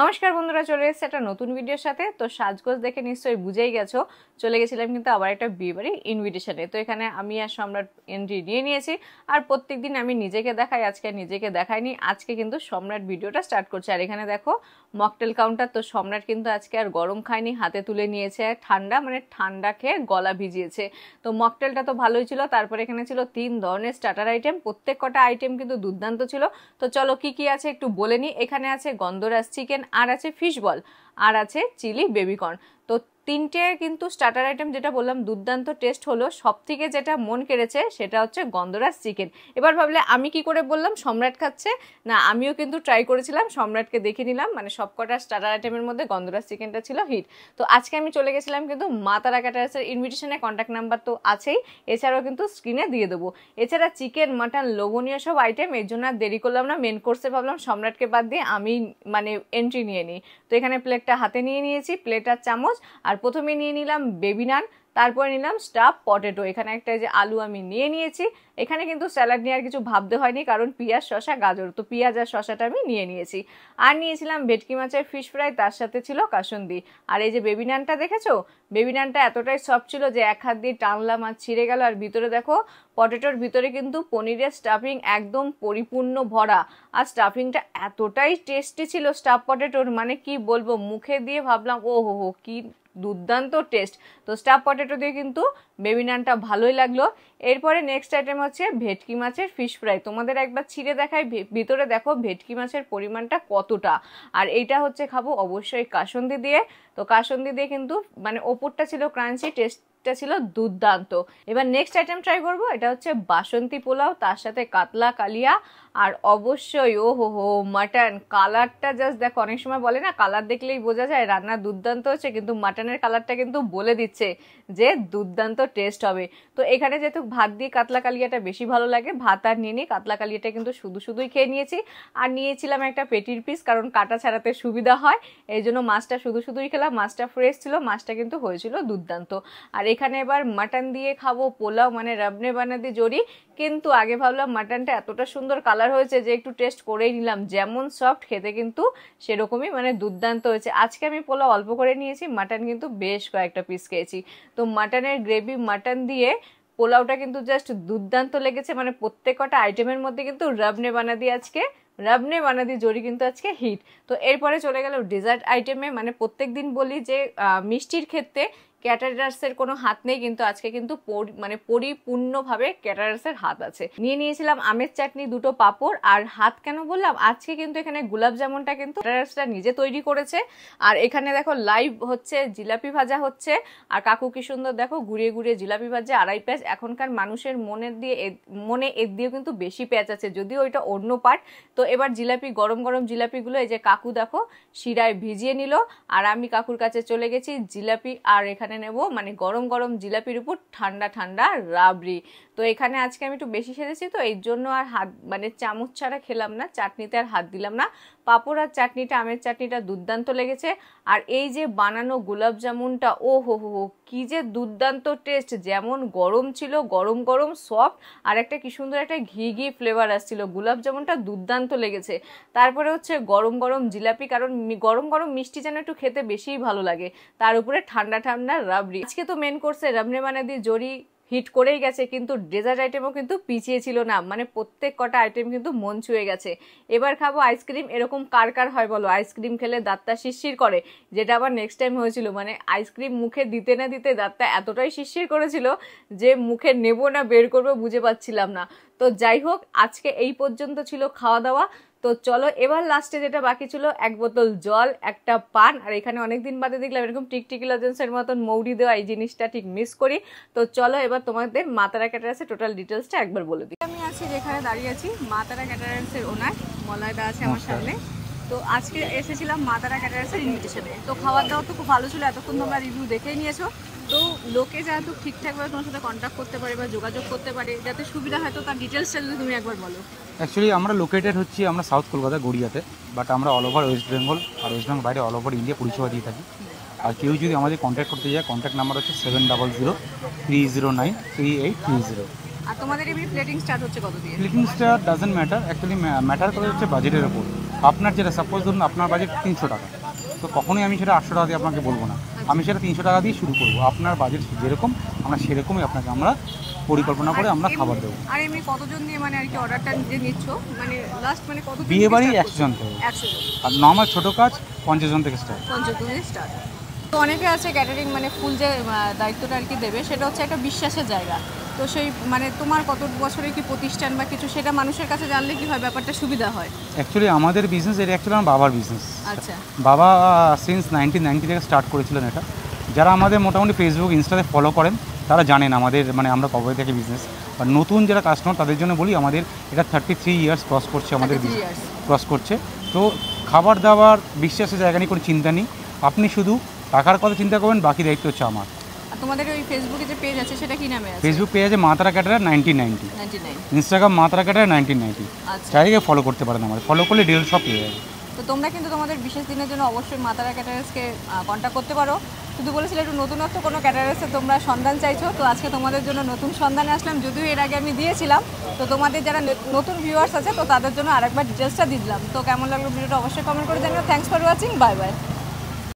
নমস্কার বন্ধুরা চলে এসেছে একটা নতুন ভিডিওর সাথে তো সাজগোজ দেখে নিশ্চয়ই বুঝেই গেছো চলে গেছিলাম কিন্তু আবার একটা বাড়ি ইনভিটেশনে তো এখানে আমি আর সম্রাট এন্ট্রি নিয়ে নিয়েছি আর প্রত্যেক দিন আমি নিজেকে দেখাই আজকে নিজেকে দেখাইনি আজকে কিন্তু সম্রাট ভিডিওটা স্টার্ট করছে আর এখানে দেখো মকটেল কাউন্টার তো সম্রাট কিন্তু আজকে আর গরম খায়নি হাতে তুলে নিয়েছে ঠান্ডা মানে ঠান্ডা খেয়ে গলা ভিজিয়েছে তো মকটেলটা তো ভালোই ছিল তারপরে এখানে ছিল তিন ধরনের স্টার্টার আইটেম প্রত্যেক কটা আইটেম কিন্তু দুর্দান্ত ছিল তো চলো কি কি আছে একটু বলে নিই এখানে আছে গন্ধরাজ চিকেন আর আছে ফিশ বল আর আছে চিলি বেবিকর্ন তো তিনটে কিন্তু স্টার্টার আইটেম যেটা বললাম দুর্দান্ত টেস্ট হলো সব থেকে যেটা মন কেড়েছে সেটা হচ্ছে গন্ধরাজ চিকেন এবার ভাবলে আমি কি করে বললাম সম্রাট খাচ্ছে না আমিও কিন্তু ট্রাই করেছিলাম সম্রাটকে দেখে নিলাম মানে সব কটা স্টার্টার আইটেমের মধ্যে গন্ধরাজ চিকেনটা ছিল হিট তো আজকে আমি চলে গেছিলাম কিন্তু মা তারা ক্যাটারাসের ইনভিটেশনে কন্ট্যাক্ট নাম্বার তো আছেই এছাড়াও কিন্তু স্ক্রিনে দিয়ে দেবো এছাড়া চিকেন মাটন লোভনীয় সব আইটেম এর জন্য আর দেরি করলাম না মেন কোর্সে ভাবলাম সম্রাটকে বাদ দিয়ে আমি মানে এন্ট্রি নিয়ে নিই তো এখানে প্লেটটা হাতে নিয়ে নিয়েছি প্লেট আর চামচ আর প্রথমে নিয়ে নিলাম বেবি নান তারপরে নিলাম স্টাফ পটেটো এখানে একটা যে আলু আমি নিয়ে নিয়েছি এখানে কিন্তু স্যালাড নেওয়ার কিছু ভাবতে হয়নি কারণ পেঁয়াজ শশা গাজর তো পেঁয়াজ আর শশাটা আমি নিয়ে নিয়েছি আর নিয়েছিলাম ভেটকি মাছের ফিশ ফ্রাই তার সাথে ছিল কাসুন্দি আর এই যে বেবি নানটা দেখেছো বেবি নানটা এতটাই সফট ছিল যে এক হাত দিয়ে টানলাম আর ছিঁড়ে গেল আর ভিতরে দেখো পটেটোর ভিতরে কিন্তু পনিরের স্টাফিং একদম পরিপূর্ণ ভরা আর স্টাফিংটা এতটাই টেস্টি ছিল স্টাফ পটেটোর মানে কি বলবো মুখে দিয়ে ভাবলাম ও হো হো কী দুর্দান্ত টেস্ট তো স্টাফ পটেটো দিয়ে কিন্তু বেবি নানটা ভালোই লাগলো এরপরে নেক্সট আইটেম হচ্ছে ভেটকি মাছের ফিশ ফ্রাই তোমাদের একবার ছিঁড়ে দেখায় ভিতরে দেখো ভেটকি মাছের পরিমাণটা কতটা আর এইটা হচ্ছে খাবো অবশ্যই কাসন্দি দিয়ে তো কাসন্দি দিয়ে কিন্তু মানে ওপরটা ছিল ক্রাঞ্চি টেস্ট টেস্টটা ছিল দুর্দান্ত এবার নেক্সট আইটেম ট্রাই করব এটা হচ্ছে বাসন্তী পোলাও তার সাথে কাতলা কালিয়া আর অবশ্যই ও হো হো মাটন কালারটা জাস্ট দেখো অনেক সময় বলে না কালার দেখলেই বোঝা যায় রান্না দুর্দান্ত হচ্ছে কিন্তু মাটনের কালারটা কিন্তু বলে দিচ্ছে যে দুর্দান্ত টেস্ট হবে তো এখানে যেহেতু ভাত দিয়ে কাতলা কালিয়াটা বেশি ভালো লাগে ভাত আর নিয়ে নিই কাতলা কালিয়াটা কিন্তু শুধু শুধুই খেয়ে নিয়েছি আর নিয়েছিলাম একটা পেটির পিস কারণ কাটা ছাড়াতে সুবিধা হয় এই জন্য মাছটা শুধু শুধুই খেলাম মাছটা ফ্রেশ ছিল মাছটা কিন্তু হয়েছিল দুর্দান্ত আর এখানে এবার মাটন দিয়ে খাবো পোলাও মানে রাবনে বানাদি জড়ি কিন্তু আগে ভাবলাম মাটনটা এতটা সুন্দর কালার হয়েছে যে একটু টেস্ট করেই নিলাম যেমন সফট খেতে কিন্তু সেরকমই মানে দুর্দান্ত হয়েছে আজকে আমি পোলাও অল্প করে নিয়েছি মাটন কিন্তু বেশ কয়েকটা পিস খেয়েছি তো মাটনের গ্রেভি মাটন দিয়ে পোলাওটা কিন্তু জাস্ট দুর্দান্ত লেগেছে মানে প্রত্যেক কটা আইটেমের মধ্যে কিন্তু রবনে বানা দিয়ে আজকে রাবনে বানা দিয়ে জড়ি কিন্তু আজকে হিট তো এরপরে চলে গেল ডেজার্ট আইটেমে মানে প্রত্যেক দিন বলি যে মিষ্টির ক্ষেত্রে ক্যাটারার্সের কোনো হাত নেই কিন্তু আজকে কিন্তু মানে পরিপূর্ণভাবে ক্যাটারার্সের হাত আছে নিয়ে নিয়েছিলাম আমের চাটনি দুটো পাপড় আর হাত কেন বললাম আজকে কিন্তু এখানে গুলাব জামুনটা কিন্তু ক্যাটারার্সটা নিজে তৈরি করেছে আর এখানে দেখো লাইভ হচ্ছে জিলাপি ভাজা হচ্ছে আর কাকু কি সুন্দর দেখো ঘুরিয়ে ঘুরিয়ে জিলাপি ভাজা আড়াই প্যাঁচ এখনকার মানুষের মনের দিয়ে মনে এর দিয়েও কিন্তু বেশি প্যাঁচ আছে যদিও ওইটা অন্য পার্ট তো এবার জিলাপি গরম গরম জিলাপিগুলো এই যে কাকু দেখো শিরায় ভিজিয়ে নিল আর আমি কাকুর কাছে চলে গেছি জিলাপি আর এখানে এখানে নেব মানে গরম গরম জিলাপির উপর ঠান্ডা ঠান্ডা রাবড়ি তো এখানে আজকে আমি একটু বেশি সেরেছি তো এর জন্য আর হাত মানে চামচ ছাড়া খেলাম না চাটনিতে আর হাত দিলাম না পাঁপড় আর চাটনিটা আমের চাটনিটা দুর্দান্ত লেগেছে আর এই যে বানানো গোলাপ জামুনটা ও হো হো হো কী যে দুর্দান্ত টেস্ট যেমন গরম ছিল গরম গরম সফট আর একটা কি সুন্দর একটা ঘি ঘি ফ্লেভার আসছিল গোলাপ জামুনটা দুর্দান্ত লেগেছে তারপরে হচ্ছে গরম গরম জিলাপি কারণ গরম গরম মিষ্টি যেন একটু খেতে বেশিই ভালো লাগে তার উপরে ঠান্ডা ঠান্ডা রাবড়ি আজকে তো মেন কোর্সে রাবড়ি মানে দিয়ে জড়ি হিট করেই গেছে কিন্তু ডেজার্ট আইটেমও কিন্তু পিছিয়ে ছিল না মানে প্রত্যেক কটা আইটেম কিন্তু মন ছুঁয়ে গেছে এবার খাবো আইসক্রিম এরকম কার কার হয় বলো আইসক্রিম খেলে দাঁতটা শিরশির করে যেটা আবার নেক্সট টাইম হয়েছিল মানে আইসক্রিম মুখে দিতে না দিতে দাঁতটা এতটাই শিরশির করেছিল যে মুখে নেবো না বের করবো বুঝে পাচ্ছিলাম না তো যাই হোক আজকে এই পর্যন্ত ছিল খাওয়া দাওয়া তো চলো এবার লাস্টে যেটা বাকি ছিল এক বোতল জল একটা পান আর এখানে অনেকদিন বাদে দেখলাম এরকম টিকটিকি লজেন্সের মতন মৌরি দেওয়া এই জিনিসটা ঠিক মিস করি তো চলো এবার তোমাদের মাতারা ক্যাটারাসের টোটাল ডিটেলসটা একবার বলে দিই আমি আছি যেখানে দাঁড়িয়ে আছি মাতারা ক্যাটারাসের ওনার মলয়দা আছে আমার সামনে তো আজকে এসেছিলাম মাতারা ক্যাটারাসের ইনভিটেশনে তো খাওয়ার দাওয়া তো খুব ভালো ছিল এতক্ষণ তোমরা রিভিউ দেখেই নিয়েছো তো লোকে যাতে ঠিকঠাকভাবে তোমার সাথে কন্ট্যাক্ট করতে পারে বা যোগাযোগ করতে পারে যাতে সুবিধা হয় তো তার ডিটেলসটা যদি তুমি একবার বলো অ্যাকচুয়ালি আমরা লোকেটেড হচ্ছি আমরা সাউথ কলকাতা গড়িয়াতে বাট আমরা অল ওভার ওয়েস্ট বেঙ্গল আর ওয়েস্ট বেঙ্গল বাইরে অল ওভার ইন্ডিয়া পরিষেবা দিয়ে থাকি আর কেউ যদি আমাদের কন্ট্যাক্ট করতে যায় কন্ট্যাক্ট নাম্বার হচ্ছে seven double zero three zero nine three eight three zero আর তোমাদের এমনি প্লেটিং স্টার্ট হচ্ছে কত দিয়ে plating start doesn't matter actually matter করে হচ্ছে বাজেটের ওপর আপনার যেটা সাপোজ ধরুন আপনার বাজেট তিনশো টাকা তো কখনোই আমি সেটা আটশো টাকা দিয়ে আপনাকে বলবো না আমি সেটা তিনশো টাকা দিয়ে শুরু করবো আপনার বাজেট যেরকম আমরা সেরকমই আপনাকে আমরা পরিকল্পনা করে আমরা খাবার দেবো বিয়েবাড়ি এমনি কতজন মানে আর মানে মানে বিয়ে বাড়ি একশো জন আর নর্মাল ছোটো কাজ পঞ্চাশ জন থেকে স্টার্ট পঞ্চাশ জন স্টার্ট তো অনেকে আছে ক্যাটারিং মানে ফুল যে দায়িত্বটা আর কি দেবে সেটা হচ্ছে একটা বিশ্বাসের জায়গা তো সেই মানে তোমার কত বছরে কি প্রতিষ্ঠান বা কিছু সেটা মানুষের কাছে জানলে কি হয় ব্যাপারটা সুবিধা হয় অ্যাকচুয়ালি আমাদের বিজনেস এটা অ্যাকচুয়ালি আমার বাবার বিজনেস আচ্ছা বাবা সিন্স নাইনটিন নাইনটি থেকে স্টার্ট করেছিলেন এটা যারা আমাদের মোটামুটি ফেসবুক ইনস্টাতে ফলো করেন তারা জানেন আমাদের মানে আমরা কবে থেকে বিজনেস আর নতুন যারা কাস্টমার তাদের জন্য বলি আমাদের এটা থার্টি থ্রি ইয়ার্স ক্রস করছে আমাদের ক্রস করছে তো খাবার দাবার বিশ্বাসের জায়গা নিয়ে কোনো চিন্তা নেই আপনি শুধু টাকার কথা চিন্তা করবেন বাকি দায়িত্ব হচ্ছে আমার তোমাদের ওই ফেসবুকে যে পেজ আছে সেটা কি নামে আছে ফেসবুক পেজ আছে মাতারা ক্যাটারা 1990 নাইনটি ইনস্টাগ্রাম মাতারা ক্যাটারা 1990 নাইনটি চাইলে ফলো করতে পারেন আমার ফলো করলে ডিটেইলস সব পেয়ে যাবেন তো তোমরা কিন্তু তোমাদের বিশেষ দিনের জন্য অবশ্যই মাতারা ক্যাটারার্সকে কন্ট্যাক্ট করতে পারো শুধু বলেছিলে একটু নতুনত্ব কোনো ক্যাটারার্সে তোমরা সন্ধান চাইছো তো আজকে তোমাদের জন্য নতুন সন্ধানে আসলাম যদিও এর আগে আমি দিয়েছিলাম তো তোমাদের যারা নতুন ভিউয়ার্স আছে তো তাদের জন্য আরেকবার ডিটেলসটা দিলাম তো কেমন লাগলো ভিডিওটা অবশ্যই কমেন্ট করে জানিও thanks for watching bye by